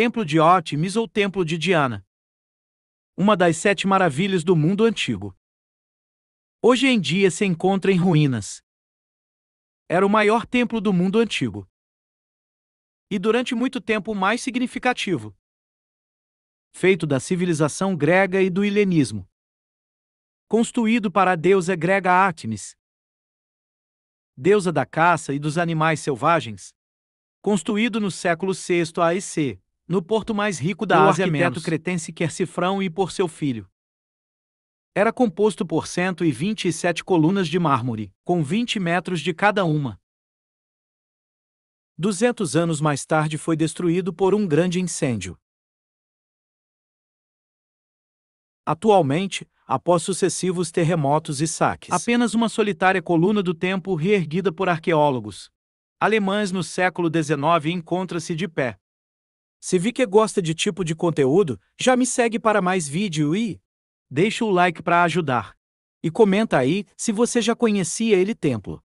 Templo de Ótimes ou Templo de Diana. Uma das sete maravilhas do mundo antigo. Hoje em dia se encontra em ruínas. Era o maior templo do mundo antigo. E durante muito tempo o mais significativo. Feito da civilização grega e do helenismo. Construído para a deusa grega Artemis, deusa da caça e dos animais selvagens, construído no século VI a.C., no porto mais rico da o Ásia, arquiteto cretense quer cifrão e por seu filho. Era composto por 127 colunas de mármore, com 20 metros de cada uma. 200 anos mais tarde foi destruído por um grande incêndio. Atualmente, após sucessivos terremotos e saques, apenas uma solitária coluna do templo reerguida por arqueólogos alemães no século XIX encontra-se de pé. Se vi que gosta de tipo de conteúdo, já me segue para mais vídeo e deixa o like para ajudar. E comenta aí se você já conhecia ele templo.